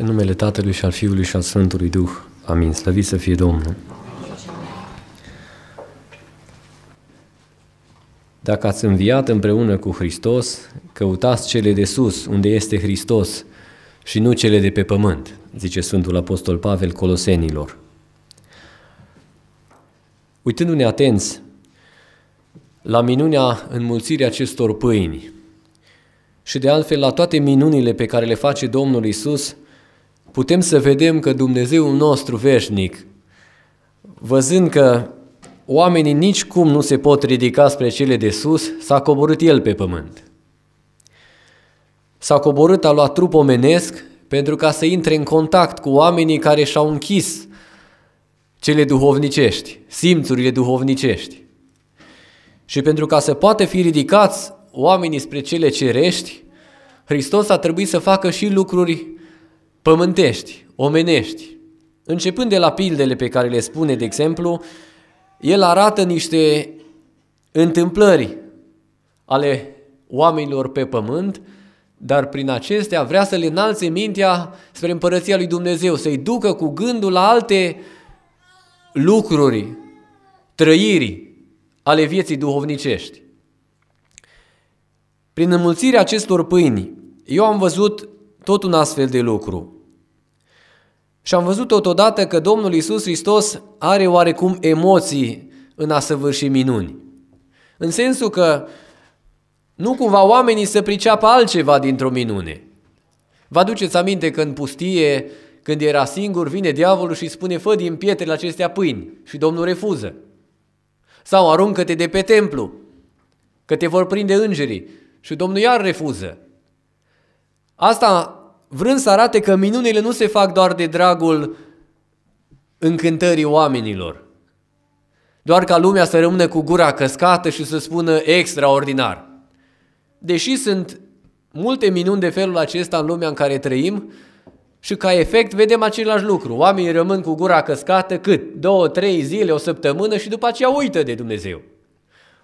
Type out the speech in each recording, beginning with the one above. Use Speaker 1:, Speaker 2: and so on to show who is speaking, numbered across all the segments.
Speaker 1: În numele Tatălui și al Fiului și al Sfântului Duh. Amin. Slăvit să fie Domnul! Dacă ați înviat împreună cu Hristos, căutați cele de sus, unde este Hristos, și nu cele de pe pământ, zice Sfântul Apostol Pavel Colosenilor. Uitându-ne atenți la minunea înmulțirii acestor pâini și de altfel la toate minunile pe care le face Domnul Isus, putem să vedem că Dumnezeul nostru veșnic, văzând că oamenii nici cum nu se pot ridica spre cele de sus, s-a coborât El pe pământ. S-a coborât, a luat trup omenesc pentru ca să intre în contact cu oamenii care și-au închis cele duhovnicești, simțurile duhovnicești. Și pentru ca să poată fi ridicați oamenii spre cele cerești, Hristos a trebuit să facă și lucruri pământești, omenești. Începând de la pildele pe care le spune, de exemplu, el arată niște întâmplări ale oamenilor pe pământ, dar prin acestea vrea să le înalțe mintea spre împărăția lui Dumnezeu, să-i ducă cu gândul la alte lucruri, trăiri ale vieții duhovnicești. Prin înmulțirea acestor pâini, eu am văzut tot un astfel de lucru. Și am văzut totodată că Domnul Isus Hristos are oarecum emoții în a săvârși minuni. În sensul că nu cumva oamenii să priceapă altceva dintr-o minune. Vă aduceți aminte că în pustie, când era singur, vine diavolul și spune, fă din pietrele acestea pâini și Domnul refuză. Sau aruncă-te de pe templu, că te vor prinde îngerii și Domnul iar refuză. Asta vrând să arate că minunile nu se fac doar de dragul încântării oamenilor. Doar ca lumea să rămână cu gura căscată și să spună extraordinar. Deși sunt multe minuni de felul acesta în lumea în care trăim și ca efect vedem același lucru. Oamenii rămân cu gura căscată cât? Două, trei zile, o săptămână și după aceea uită de Dumnezeu.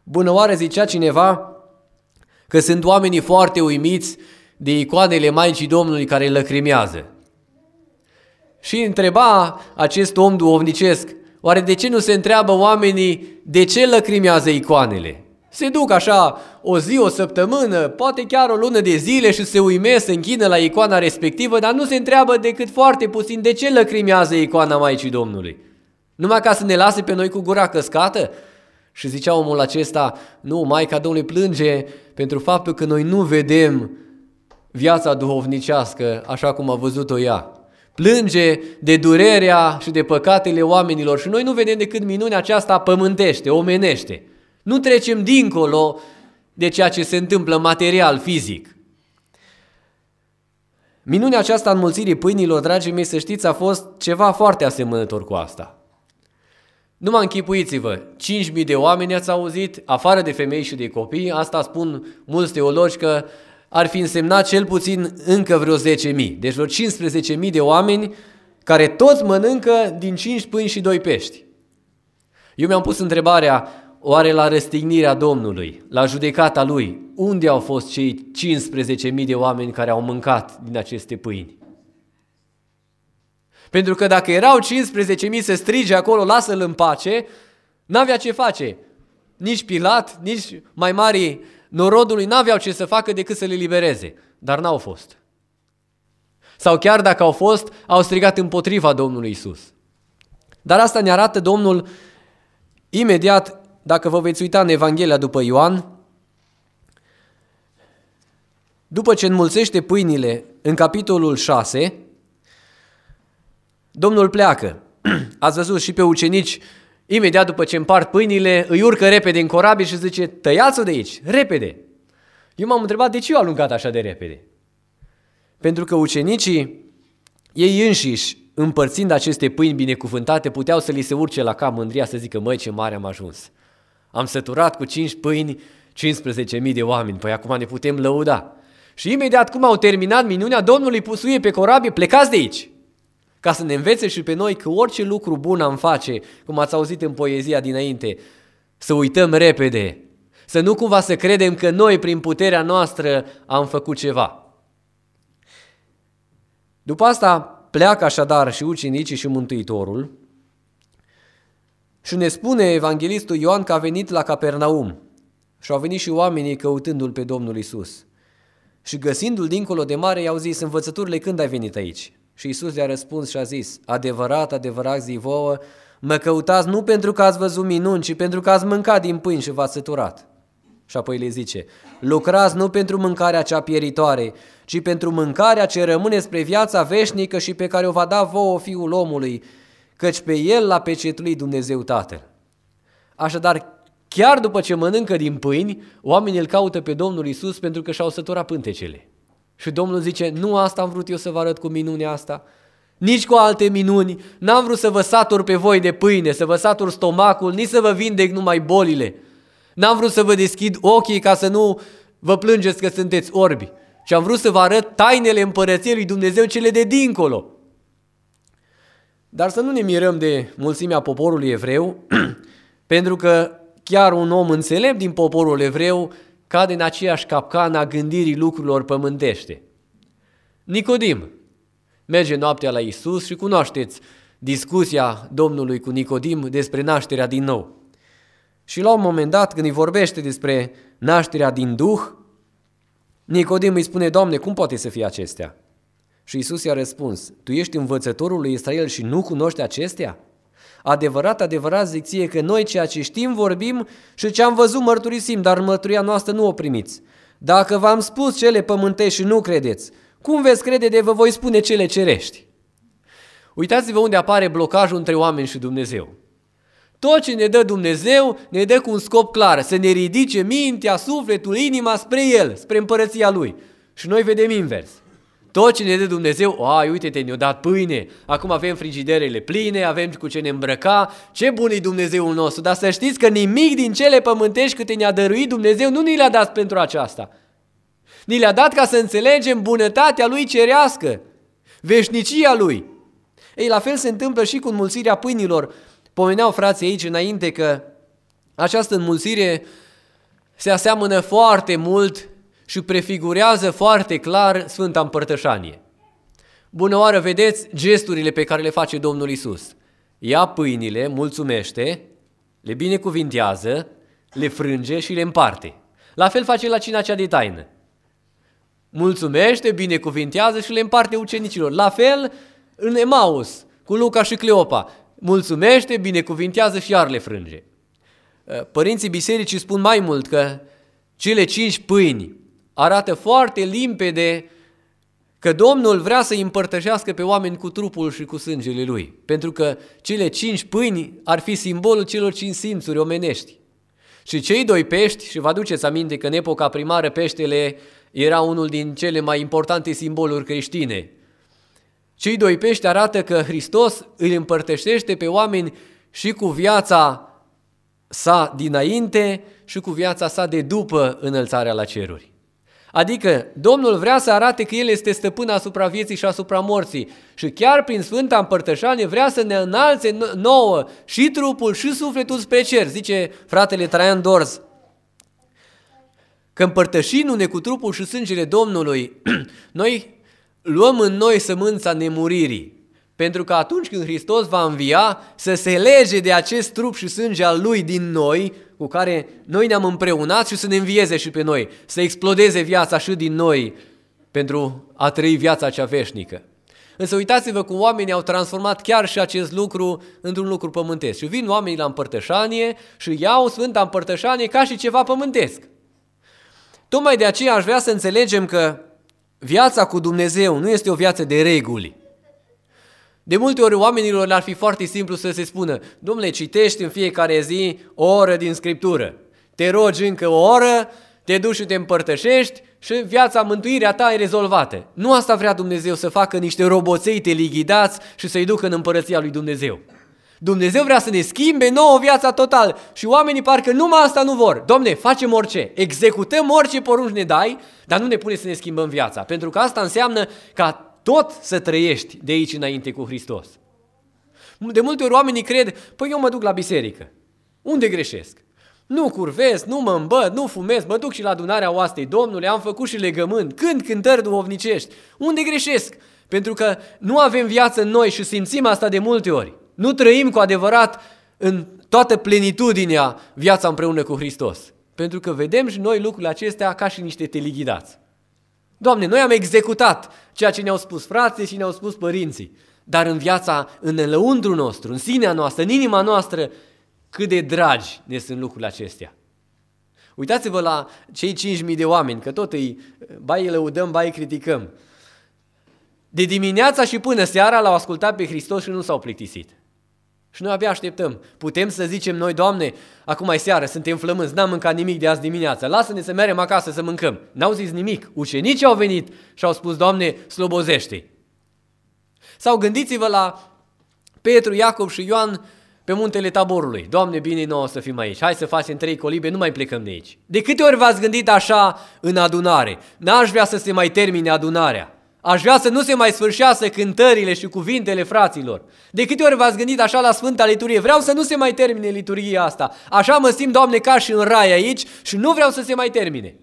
Speaker 1: Bună oară zicea cineva că sunt oamenii foarte uimiți de icoanele Maicii Domnului care lăcrimează. Și întreba acest om duovnicesc, oare de ce nu se întreabă oamenii de ce lăcrimează icoanele? Se duc așa o zi, o săptămână, poate chiar o lună de zile și se uimesc, se închină la icoana respectivă, dar nu se întreabă decât foarte puțin de ce lăcrimează icoana Maicii Domnului. Numai ca să ne lase pe noi cu gura căscată? Și zicea omul acesta, nu, Maica Domnului plânge pentru faptul că noi nu vedem viața duhovnicească așa cum a văzut-o ea. Plânge de durerea și de păcatele oamenilor și noi nu vedem decât minunea aceasta pământește, omenește. Nu trecem dincolo de ceea ce se întâmplă material, fizic. Minunea aceasta înmulțirii pâinilor, dragii mei, să știți, a fost ceva foarte asemănător cu asta. Nu mă închipuiți-vă, 5.000 de oameni ați auzit, afară de femei și de copii, asta spun mulți teologi că ar fi însemnat cel puțin încă vreo 10.000, deci vreo 15.000 de oameni care toți mănâncă din 5 pâini și 2 pești. Eu mi-am pus întrebarea, oare la răstignirea Domnului, la judecata Lui, unde au fost cei 15.000 de oameni care au mâncat din aceste pâini? Pentru că dacă erau 15.000 să strige acolo, lasă-l în pace, n-avea ce face. Nici Pilat, nici mai mari norodului n-aveau ce să facă decât să le libereze, dar n-au fost. Sau chiar dacă au fost, au strigat împotriva Domnului Isus. Dar asta ne arată Domnul imediat, dacă vă veți uita în Evanghelia după Ioan, după ce înmulțește pâinile în capitolul 6, Domnul pleacă. Ați văzut și pe ucenici Imediat după ce împart pâinile, îi urcă repede în corabie și zice, tăiați-o de aici, repede. Eu m-am întrebat de ce eu alungat așa de repede. Pentru că ucenicii, ei înșiși, împărțind aceste pâini binecuvântate, puteau să li se urce la cap mândria să zică, măi, ce mare am ajuns. Am săturat cu cinci pâini 15.000 de oameni, păi acum ne putem lăuda. Și imediat cum au terminat minunea, Domnul îi pusuie pe corabie, plecați de aici ca să ne învețe și pe noi că orice lucru bun am face, cum ați auzit în poezia dinainte, să uităm repede, să nu cumva să credem că noi, prin puterea noastră, am făcut ceva. După asta pleacă așadar și ucenicii și Mântuitorul și ne spune evanghelistul Ioan că a venit la Capernaum și au venit și oamenii căutându-L pe Domnul Isus. Și găsindu-L dincolo de mare, i-au zis, învățăturile, când ai venit aici? Și Isus le-a răspuns și a zis, adevărat, adevărat zi vouă, mă căutați nu pentru că ați văzut minuni, ci pentru că ați mâncat din pâini și v-ați săturat. Și apoi le zice, lucrați nu pentru mâncarea cea pieritoare, ci pentru mâncarea ce rămâne spre viața veșnică și pe care o va da vouă Fiul omului, căci pe el l-a pecetluit Dumnezeu Tatăl. Așadar, chiar după ce mănâncă din pâini, oamenii îl caută pe Domnul Isus pentru că și-au săturat pântecele. Și Domnul zice, nu asta am vrut eu să vă arăt cu minunea asta, nici cu alte minuni, n-am vrut să vă satur pe voi de pâine, să vă satur stomacul, nici să vă vindec numai bolile. N-am vrut să vă deschid ochii ca să nu vă plângeți că sunteți orbi. Și am vrut să vă arăt tainele împărăției lui Dumnezeu cele de dincolo. Dar să nu ne mirăm de mulțimea poporului evreu, pentru că chiar un om înțelept din poporul evreu cade în aceeași capcană a gândirii lucrurilor pământește. Nicodim merge noaptea la Isus și cunoașteți discuția Domnului cu Nicodim despre nașterea din nou. Și la un moment dat, când îi vorbește despre nașterea din Duh, Nicodim îi spune, Doamne, cum poate să fie acestea? Și Isus i-a răspuns, Tu ești învățătorul lui Israel și nu cunoști acestea? Adevărat, adevărat zic ție că noi ceea ce știm vorbim și ce am văzut mărturisim, dar mărturia noastră nu o primiți. Dacă v-am spus cele pământești și nu credeți, cum veți crede de vă voi spune cele cerești? Uitați-vă unde apare blocajul între oameni și Dumnezeu. Tot ce ne dă Dumnezeu ne dă cu un scop clar, să ne ridice mintea, sufletul, inima spre El, spre împărăția Lui. Și noi vedem invers. Tot ce ne dă Dumnezeu, ai, uite-te, ne-a dat pâine, acum avem frigiderele pline, avem cu ce ne îmbrăca, ce bun e Dumnezeul nostru, dar să știți că nimic din cele pământești câte ne-a dăruit Dumnezeu nu ni le-a dat pentru aceasta. Ni le-a dat ca să înțelegem bunătatea Lui cerească, veșnicia Lui. Ei, la fel se întâmplă și cu înmulțirea pâinilor. Pomeneau frații aici înainte că această înmulțire se aseamănă foarte mult și prefigurează foarte clar Sfânta Împărtășanie. Bună oară, vedeți gesturile pe care le face Domnul Isus. Ia pâinile, mulțumește, le binecuvintează, le frânge și le împarte. La fel face la cina cea de taină. Mulțumește, binecuvintează și le împarte ucenicilor. La fel în Emaus, cu Luca și Cleopa. Mulțumește, binecuvintează și iar le frânge. Părinții bisericii spun mai mult că cele cinci pâini arată foarte limpede că Domnul vrea să îi împărtășească pe oameni cu trupul și cu sângele lui, pentru că cele cinci pâini ar fi simbolul celor cinci simțuri omenești. Și cei doi pești, și vă aduceți aminte că în epoca primară peștele era unul din cele mai importante simboluri creștine. Cei doi pești arată că Hristos îl împărtășește pe oameni și cu viața sa dinainte și cu viața sa de după înălțarea la ceruri. Adică Domnul vrea să arate că El este stăpân asupra vieții și asupra morții și chiar prin Sfânta Împărtășanie vrea să ne înalțe nouă și trupul și sufletul spre cer, zice fratele Traian Dorz. Că împărtășindu-ne cu trupul și sângele Domnului, noi luăm în noi sămânța nemuririi. Pentru că atunci când Hristos va învia, să se lege de acest trup și sânge al Lui din noi, cu care noi ne-am împreunat și să ne învieze și pe noi, să explodeze viața și din noi pentru a trăi viața cea veșnică. Însă uitați-vă cum oamenii au transformat chiar și acest lucru într-un lucru pământesc. Și vin oamenii la împărtășanie și iau Sfânta împărtășanie ca și ceva pământesc. Tocmai de aceea aș vrea să înțelegem că viața cu Dumnezeu nu este o viață de reguli, de multe ori oamenilor ar fi foarte simplu să se spună, domnule, citești în fiecare zi o oră din Scriptură, te rogi încă o oră, te duci și te împărtășești și viața, mântuirea ta e rezolvată. Nu asta vrea Dumnezeu să facă niște roboței telighidați și să-i ducă în împărăția lui Dumnezeu. Dumnezeu vrea să ne schimbe nouă viața total și oamenii parcă numai asta nu vor. Domne, facem orice, executăm orice porunci ne dai, dar nu ne pune să ne schimbăm viața. Pentru că asta înseamnă ca tot să trăiești de aici înainte cu Hristos. De multe ori oamenii cred, păi eu mă duc la biserică. Unde greșesc? Nu curvez, nu mă îmbăt, nu fumez, mă duc și la adunarea oastei Domnului, am făcut și legământ, când cântări duhovnicești. Unde greșesc? Pentru că nu avem viață în noi și simțim asta de multe ori. Nu trăim cu adevărat în toată plenitudinea viața împreună cu Hristos. Pentru că vedem și noi lucrurile acestea ca și niște telighidați. Doamne, noi am executat ceea ce ne-au spus frații și ne-au spus părinții, dar în viața, în lăuntru nostru, în sinea noastră, în inima noastră, cât de dragi ne sunt lucrurile acestea. Uitați-vă la cei 5.000 de oameni, că tot îi, bai îi lăudăm, bai îi criticăm. De dimineața și până seara l-au ascultat pe Hristos și nu s-au plictisit. Și noi abia așteptăm. Putem să zicem noi, Doamne, acum e seară, suntem flămânzi, n-am mâncat nimic de azi dimineață, lasă-ne să mergem acasă să mâncăm. N-au zis nimic. Ucenicii au venit și au spus, Doamne, slobozește Sau gândiți-vă la Petru, Iacob și Ioan pe muntele taborului. Doamne, bine nouă să fim aici, hai să facem trei colibe, nu mai plecăm de aici. De câte ori v-ați gândit așa în adunare? N-aș vrea să se mai termine adunarea. Aș vrea să nu se mai sfârșească cântările și cuvintele fraților. De câte ori v-ați gândit așa la Sfânta Liturie? Vreau să nu se mai termine liturghia asta. Așa mă simt, Doamne, ca și în rai aici și nu vreau să se mai termine.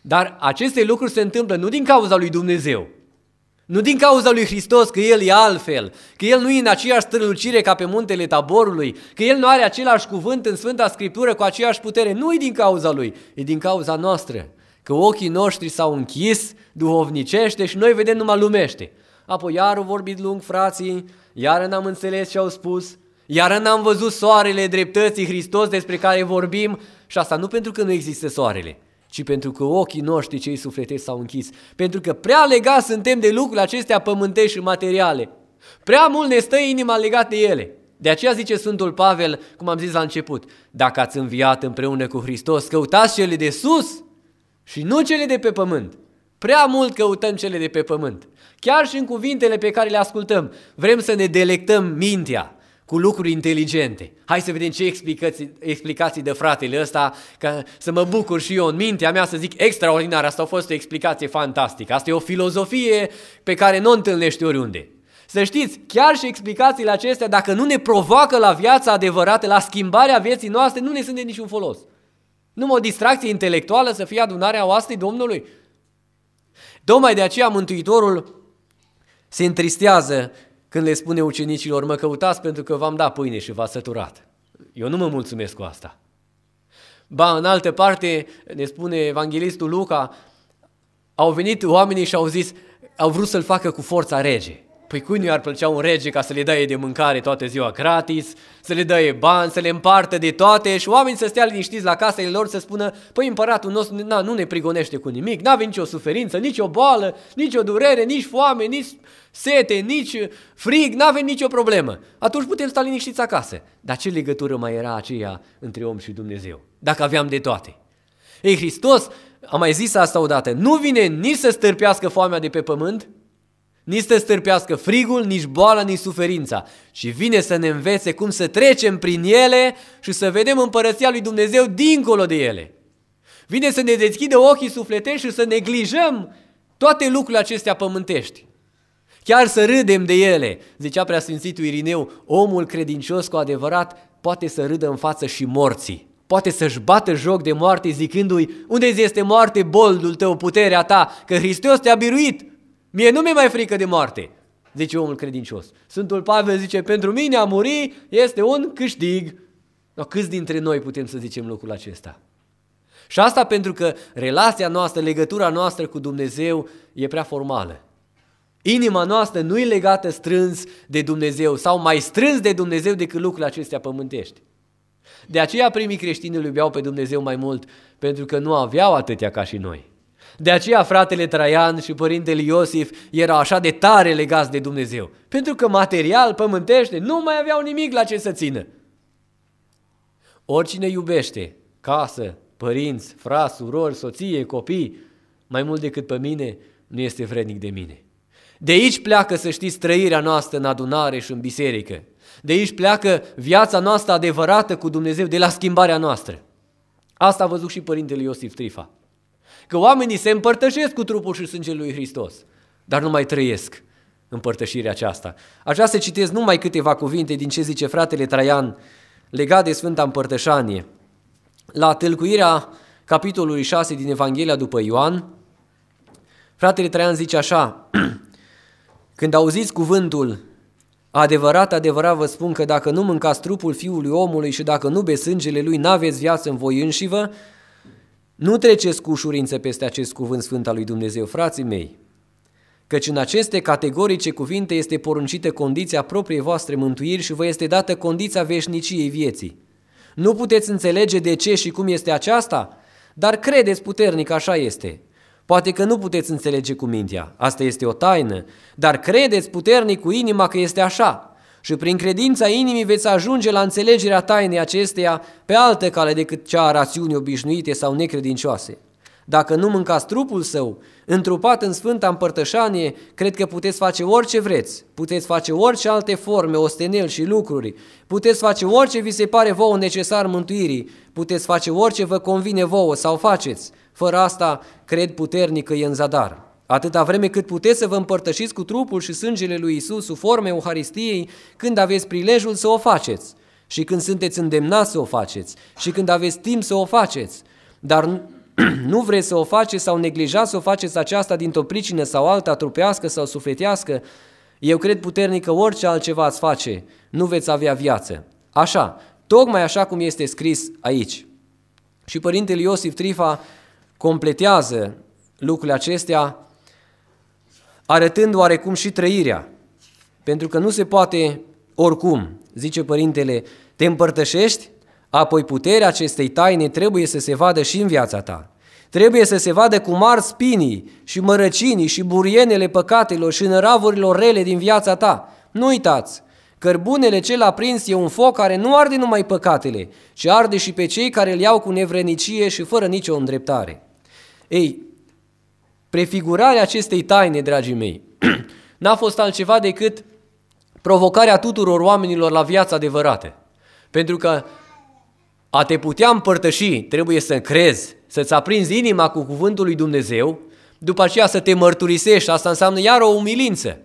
Speaker 1: Dar aceste lucruri se întâmplă nu din cauza lui Dumnezeu, nu din cauza lui Hristos că El e altfel, că El nu e în aceeași strălucire ca pe muntele taborului, că El nu are același cuvânt în Sfânta Scriptură cu aceeași putere. Nu e din cauza Lui, e din cauza noastră. Că ochii noștri s-au închis duhovnicește și noi vedem numai lumește. Apoi iar au vorbit lung frații, iar n-am înțeles ce au spus, iar n-am văzut soarele dreptății Hristos despre care vorbim și asta nu pentru că nu există soarele, ci pentru că ochii noștri cei sufletești s-au închis. Pentru că prea legați suntem de lucrurile acestea pământești și materiale. Prea mult ne stă inima legată de ele. De aceea zice Sfântul Pavel, cum am zis la început, dacă ați înviat împreună cu Hristos, căutați cele de sus, și nu cele de pe pământ. Prea mult căutăm cele de pe pământ. Chiar și în cuvintele pe care le ascultăm, vrem să ne delectăm mintea cu lucruri inteligente. Hai să vedem ce explicații, explicații de fratele ăsta, ca să mă bucur și eu în mintea mea să zic extraordinar, asta a fost o explicație fantastică, asta e o filozofie pe care nu o întâlnești oriunde. Să știți, chiar și explicațiile acestea, dacă nu ne provoacă la viața adevărată, la schimbarea vieții noastre, nu ne sunt de niciun folos. Numai o distracție intelectuală să fie adunarea oastei Domnului. Tocmai de aceea Mântuitorul se întristează când le spune ucenicilor, mă căutați pentru că v-am dat pâine și v-ați săturat. Eu nu mă mulțumesc cu asta. Ba, în altă parte, ne spune evanghelistul Luca, au venit oamenii și au zis, au vrut să-l facă cu forța rege. Păi cui nu i-ar plăcea un rege ca să le dăie de mâncare toată ziua gratis, să le dăie bani, să le împartă de toate și oamenii să stea liniștiți la casele lor să spună Păi împăratul nostru na, nu ne prigonește cu nimic, Nu avem nicio suferință, nicio boală, nicio durere, nici foame, nici sete, nici frig, Nu avem nicio problemă. Atunci putem sta liniștiți acasă. Dar ce legătură mai era aceea între om și Dumnezeu, dacă aveam de toate? Ei, Hristos, am mai zis asta odată, nu vine nici să stârpească foamea de pe pământ, nici să stârpească frigul, nici boala, nici suferința. Și vine să ne învețe cum să trecem prin ele și să vedem împărăția lui Dumnezeu dincolo de ele. Vine să ne deschidă ochii sufletești și să neglijăm toate lucrurile acestea pământești. Chiar să râdem de ele, zicea preasfințitul Irineu, omul credincios cu adevărat poate să râdă în față și morții. Poate să-și bată joc de moarte zicându-i, unde este moarte boldul tău, puterea ta, că Hristos te-a biruit, Mie nu mi-e mai frică de moarte, zice omul credincios. Sfântul Pavel zice, pentru mine a muri este un câștig. Dar câți dintre noi putem să zicem lucrul acesta? Și asta pentru că relația noastră, legătura noastră cu Dumnezeu e prea formală. Inima noastră nu e legată strâns de Dumnezeu sau mai strâns de Dumnezeu decât lucrurile acestea pământești. De aceea primii creștini îl iubeau pe Dumnezeu mai mult pentru că nu aveau atâtea ca și noi. De aceea fratele Traian și părintele Iosif erau așa de tare legați de Dumnezeu, pentru că material, pământește, nu mai aveau nimic la ce să țină. Oricine iubește casă, părinți, frați, surori, soție, copii, mai mult decât pe mine, nu este vrednic de mine. De aici pleacă, să știți, trăirea noastră în adunare și în biserică. De aici pleacă viața noastră adevărată cu Dumnezeu, de la schimbarea noastră. Asta a văzut și părintele Iosif Trifa. Că oamenii se împărtășesc cu trupul și sângele lui Hristos, dar nu mai trăiesc împărtășirea aceasta. Aș vrea să citesc numai câteva cuvinte din ce zice fratele Traian legat de Sfânta Împărtășanie. La tâlcuirea capitolului 6 din Evanghelia după Ioan, fratele Traian zice așa, Când auziți cuvântul, adevărat, adevărat vă spun că dacă nu mâncați trupul fiului omului și dacă nu beți sângele lui, n-aveți viață în voi înșivă, nu treceți cu ușurință peste acest cuvânt sfânt al lui Dumnezeu, frații mei, căci în aceste categorice cuvinte este poruncită condiția propriei voastre mântuiri și vă este dată condiția veșniciei vieții. Nu puteți înțelege de ce și cum este aceasta, dar credeți puternic așa este. Poate că nu puteți înțelege cu mintea, asta este o taină, dar credeți puternic cu inima că este așa și prin credința inimii veți ajunge la înțelegerea tainei acesteia pe altă cale decât cea a rațiunii obișnuite sau necredincioase. Dacă nu mâncați trupul său, întrupat în Sfânta Împărtășanie, cred că puteți face orice vreți, puteți face orice alte forme, ostenel și lucruri, puteți face orice vi se pare vouă necesar mântuirii, puteți face orice vă convine vouă sau faceți. Fără asta, cred puternic că e în zadar. Atâta vreme cât puteți să vă împărtășiți cu trupul și sângele lui Isus sub forme Euharistiei, când aveți prilejul să o faceți și când sunteți îndemnați să o faceți și când aveți timp să o faceți. Dar nu vreți să o faceți sau neglijați să o faceți aceasta dintr-o pricină sau alta, trupească sau sufletească, eu cred puternic că orice altceva ați face, nu veți avea viață. Așa, tocmai așa cum este scris aici. Și Părintele Iosif Trifa completează lucrurile acestea arătând oarecum și trăirea. Pentru că nu se poate oricum, zice Părintele, te împărtășești, apoi puterea acestei taine trebuie să se vadă și în viața ta. Trebuie să se vadă cum ar spinii și mărăcinii și burienele păcatelor și năravurilor rele din viața ta. Nu uitați, cărbunele cel aprins e un foc care nu arde numai păcatele, ci arde și pe cei care îl iau cu nevrenicie și fără nicio îndreptare. Ei, Prefigurarea acestei taine, dragii mei, n-a fost altceva decât provocarea tuturor oamenilor la viața adevărată. Pentru că a te putea împărtăși, trebuie să crezi, să-ți aprinzi inima cu cuvântul lui Dumnezeu, după aceea să te mărturisești, asta înseamnă iar o umilință.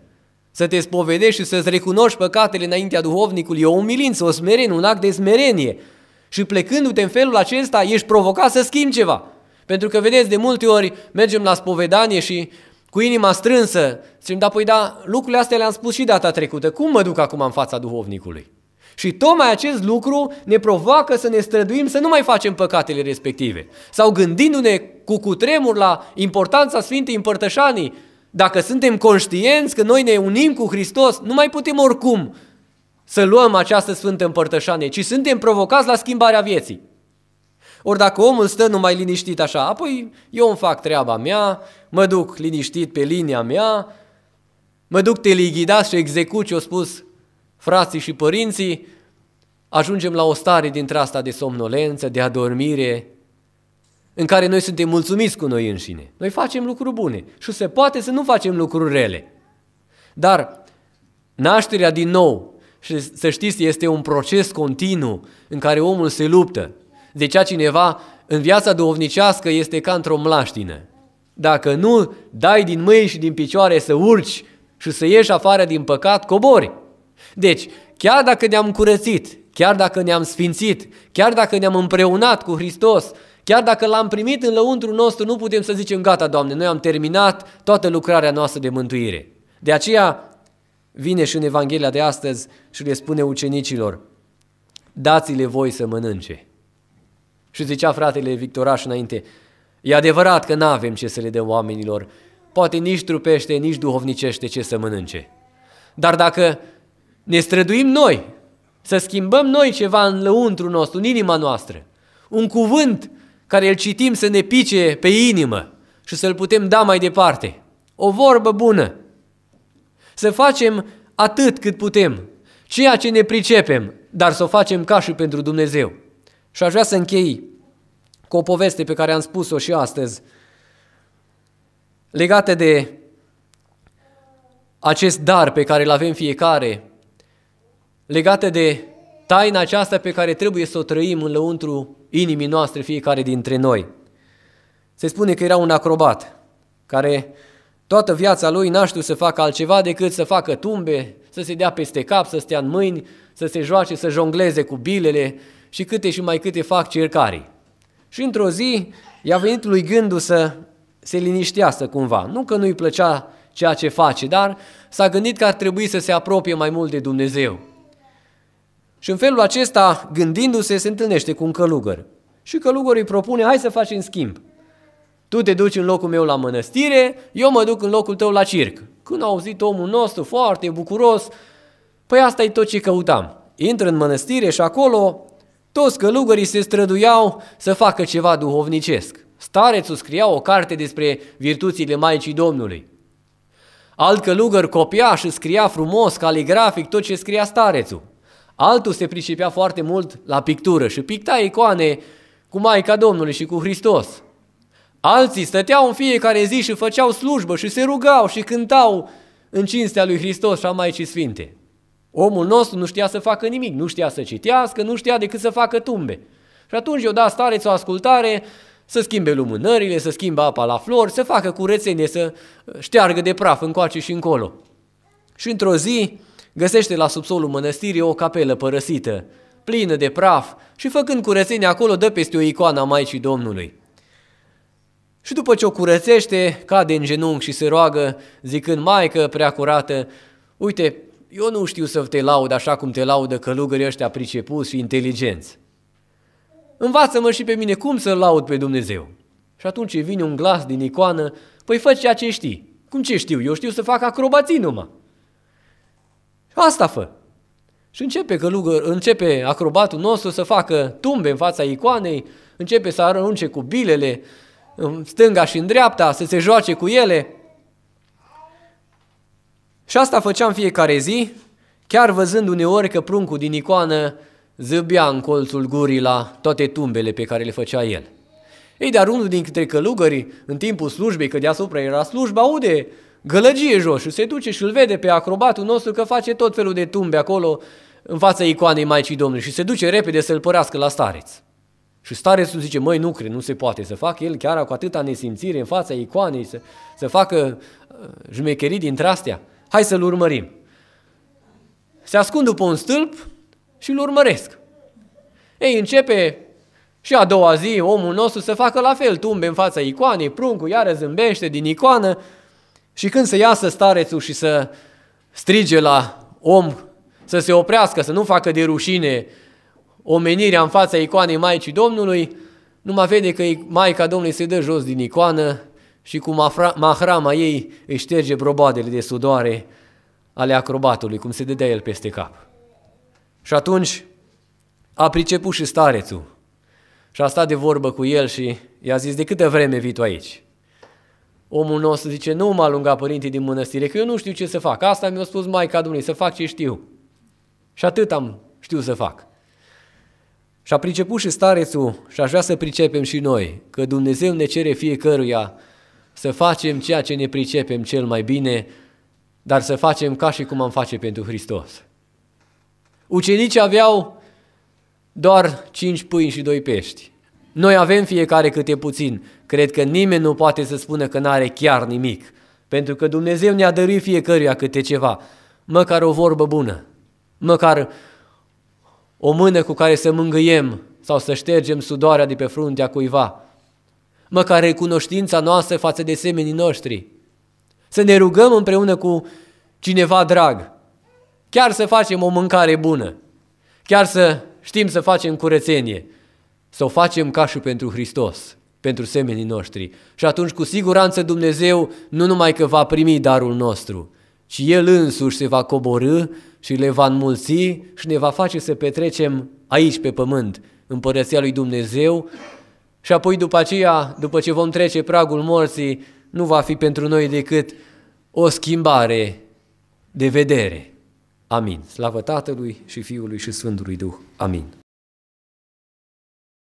Speaker 1: Să te spovedești și să-ți recunoști păcatele înaintea Duhovnicului, e o umilință, o smerenie, un act de smerenie. Și plecându-te în felul acesta, ești provocat să schimbi ceva. Pentru că, vedeți, de multe ori mergem la spovedanie și cu inima strânsă, zicem, da, păi da, lucrurile astea le-am spus și data trecută, cum mă duc acum în fața duhovnicului? Și tocmai acest lucru ne provoacă să ne străduim să nu mai facem păcatele respective. Sau gândindu-ne cu cutremur la importanța Sfintei Împărtășanii, dacă suntem conștienți că noi ne unim cu Hristos, nu mai putem oricum să luăm această Sfântă Împărtășanie, ci suntem provocați la schimbarea vieții. Ori dacă omul stă numai liniștit așa, apoi eu îmi fac treaba mea, mă duc liniștit pe linia mea, mă duc telighidat și execut ce au spus frații și părinții, ajungem la o stare dintre asta de somnolență, de adormire, în care noi suntem mulțumiți cu noi înșine. Noi facem lucruri bune și se poate să nu facem lucruri rele. Dar nașterea din nou, și să știți, este un proces continuu în care omul se luptă Zicea cineva, în viața duhovnicească este ca într-o mlaștină. Dacă nu dai din mâini și din picioare să urci și să ieși afară din păcat, cobori. Deci, chiar dacă ne-am curățit, chiar dacă ne-am sfințit, chiar dacă ne-am împreunat cu Hristos, chiar dacă l-am primit în lăuntru nostru, nu putem să zicem, gata, Doamne, noi am terminat toată lucrarea noastră de mântuire. De aceea vine și în Evanghelia de astăzi și le spune ucenicilor, dați-le voi să mănânce. Și zicea fratele Victoraș înainte, e adevărat că nu avem ce să le dăm oamenilor, poate nici trupește, nici duhovnicește ce să mănânce. Dar dacă ne străduim noi să schimbăm noi ceva în lăuntru nostru, în inima noastră, un cuvânt care îl citim să ne pice pe inimă și să-l putem da mai departe, o vorbă bună, să facem atât cât putem, ceea ce ne pricepem, dar să o facem ca și pentru Dumnezeu. Și aș vrea să închei cu o poveste pe care am spus-o și astăzi, legată de acest dar pe care îl avem fiecare, legată de taina aceasta pe care trebuie să o trăim în lăuntru inimii noastre fiecare dintre noi. Se spune că era un acrobat care toată viața lui n-a știut să facă altceva decât să facă tumbe, să se dea peste cap, să stea în mâini, să se joace, să jongleze cu bilele, și câte și mai câte fac cercarii. Și într-o zi i-a venit lui gândul să se liniștească cumva. Nu că nu-i plăcea ceea ce face, dar s-a gândit că ar trebui să se apropie mai mult de Dumnezeu. Și în felul acesta, gândindu-se, se întâlnește cu un călugăr. Și călugărul îi propune, hai să facem schimb. Tu te duci în locul meu la mănăstire, eu mă duc în locul tău la circ. Când a auzit omul nostru foarte bucuros, păi asta e tot ce căutam. Intră în mănăstire și acolo toți călugării se străduiau să facă ceva duhovnicesc. Starețul scria o carte despre virtuțile Maicii Domnului. Alt călugăr copia și scria frumos, caligrafic, tot ce scria starețul. Altul se pricepea foarte mult la pictură și picta icoane cu Maica Domnului și cu Hristos. Alții stăteau în fiecare zi și făceau slujbă și se rugau și cântau în cinstea lui Hristos și a Maicii Sfinte. Omul nostru nu știa să facă nimic, nu știa să citească, nu știa decât să facă tumbe. Și atunci eu da stareț o ascultare, să schimbe lumânările, să schimbe apa la flori, să facă curățenie, să uh, șteargă de praf încoace și încolo. Și într-o zi găsește la subsolul mănăstirii o capelă părăsită, plină de praf și făcând curățenie acolo dă peste o icoană a Maicii Domnului. Și după ce o curățește, cade în genunchi și se roagă, zicând, Maică prea curată, uite, eu nu știu să te laud așa cum te laudă călugării ăștia pricepuți și inteligenți. Învață-mă și pe mine cum să laud pe Dumnezeu. Și atunci vine un glas din icoană, păi fă ceea ce știi. Cum ce știu? Eu știu să fac acrobații numai. Asta fă. Și începe, călugăr, începe acrobatul nostru să facă tumbe în fața icoanei, începe să arunce cu bilele în stânga și în dreapta, să se joace cu ele. Și asta făceam fiecare zi, chiar văzând uneori că pruncul din icoană zâbea în colțul gurii la toate tumbele pe care le făcea el. Ei, dar unul dintre călugări, în timpul slujbei, că deasupra era slujba, aude gălăgie jos și se duce și îl vede pe acrobatul nostru că face tot felul de tumbe acolo în fața icoanei Maicii Domnului și se duce repede să-l părească la stareț. Și starețul zice, măi, nu cred, nu se poate să facă el chiar cu atâta nesimțire în fața icoanei, să, să facă jmecherii uh, dintre astea. Hai să-l urmărim. Se ascund după un stâlp și îl urmăresc. Ei, începe și a doua zi omul nostru să facă la fel, tumbe în fața icoanei, pruncul iară zâmbește din icoană și când se iasă starețul și să strige la om să se oprească, să nu facă de rușine omenirea în fața icoanei Maicii Domnului, numai vede că Maica Domnului se dă jos din icoană și cu mahrama ei își șterge probadele de sudoare ale acrobatului, cum se dădea el peste cap. Și atunci a priceput și starețul și a stat de vorbă cu el și i-a zis, de câtă vreme vii tu aici? Omul nostru zice, nu m-a lungat părinții din mănăstire, că eu nu știu ce să fac. Asta mi-a spus Maica Dumnezeu să fac ce știu. Și atât am știu să fac. Și a priceput și starețul și aș vrea să pricepem și noi că Dumnezeu ne cere fiecăruia să facem ceea ce ne pricepem cel mai bine, dar să facem ca și cum am face pentru Hristos. Ucenicii aveau doar cinci pâini și doi pești. Noi avem fiecare câte puțin. Cred că nimeni nu poate să spună că n-are chiar nimic. Pentru că Dumnezeu ne-a dăruit fiecăruia câte ceva. Măcar o vorbă bună. Măcar o mână cu care să mângâiem sau să ștergem sudoarea de pe fruntea cuiva măcar recunoștința noastră față de semenii noștri. Să ne rugăm împreună cu cineva drag, chiar să facem o mâncare bună, chiar să știm să facem curățenie, să o facem ca și pentru Hristos, pentru semenii noștri. Și atunci cu siguranță Dumnezeu nu numai că va primi darul nostru, ci El însuși se va coborâ și le va înmulți și ne va face să petrecem aici pe pământ împărăția lui Dumnezeu și apoi după aceea, după ce vom trece pragul morții, nu va fi pentru noi decât o schimbare de vedere. Amin. Slavă Tatălui și Fiului și Sfântului Duh. Amin.